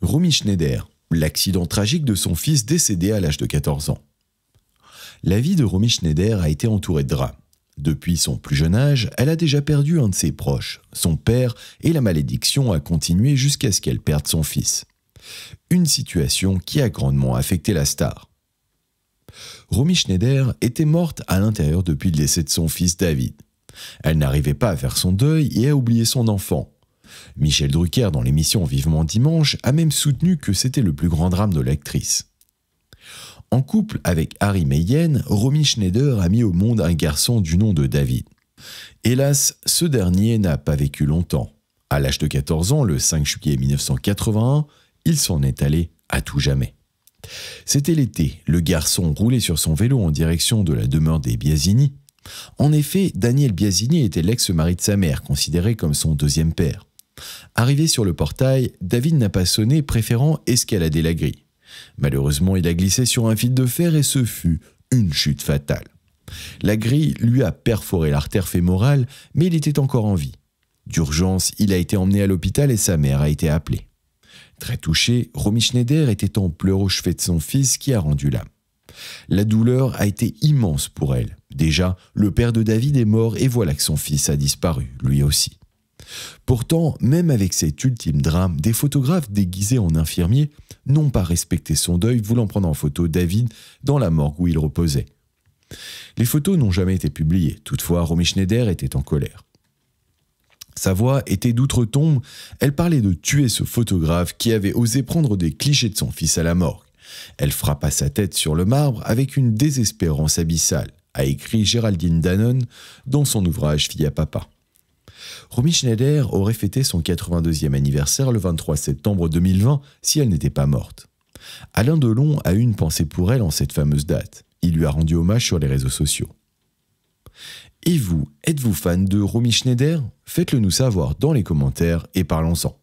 Romy Schneider, l'accident tragique de son fils décédé à l'âge de 14 ans. La vie de Romy Schneider a été entourée de drames. Depuis son plus jeune âge, elle a déjà perdu un de ses proches, son père, et la malédiction a continué jusqu'à ce qu'elle perde son fils. Une situation qui a grandement affecté la star. Romy Schneider était morte à l'intérieur depuis le décès de son fils David. Elle n'arrivait pas à faire son deuil et à oublié son enfant, Michel Drucker, dans l'émission Vivement Dimanche, a même soutenu que c'était le plus grand drame de l'actrice. En couple avec Harry Mayen, Romy Schneider a mis au monde un garçon du nom de David. Hélas, ce dernier n'a pas vécu longtemps. À l'âge de 14 ans, le 5 juillet 1981, il s'en est allé à tout jamais. C'était l'été, le garçon roulait sur son vélo en direction de la demeure des Biasini. En effet, Daniel Biasini était l'ex-mari de sa mère, considéré comme son deuxième père. Arrivé sur le portail, David n'a pas sonné, préférant escalader la grille. Malheureusement, il a glissé sur un fil de fer et ce fut une chute fatale. La grille lui a perforé l'artère fémorale, mais il était encore en vie. D'urgence, il a été emmené à l'hôpital et sa mère a été appelée. Très touché, Romy Schneider était en pleurs au chevet de son fils qui a rendu l'âme. La douleur a été immense pour elle. Déjà, le père de David est mort et voilà que son fils a disparu, lui aussi. Pourtant, même avec cet ultime drame, des photographes déguisés en infirmiers n'ont pas respecté son deuil, voulant prendre en photo David dans la morgue où il reposait. Les photos n'ont jamais été publiées, toutefois Romy Schneider était en colère. Sa voix était d'outre-tombe, elle parlait de tuer ce photographe qui avait osé prendre des clichés de son fils à la morgue. Elle frappa sa tête sur le marbre avec une désespérance abyssale, a écrit Géraldine Danone dans son ouvrage Fille à papa. Romy Schneider aurait fêté son 82e anniversaire le 23 septembre 2020 si elle n'était pas morte. Alain Delon a eu une pensée pour elle en cette fameuse date. Il lui a rendu hommage sur les réseaux sociaux. Et vous, êtes-vous fan de Romy Schneider Faites-le nous savoir dans les commentaires et parlons-en.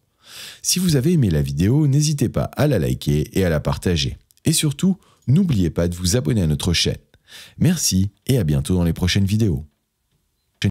Si vous avez aimé la vidéo, n'hésitez pas à la liker et à la partager. Et surtout, n'oubliez pas de vous abonner à notre chaîne. Merci et à bientôt dans les prochaines vidéos.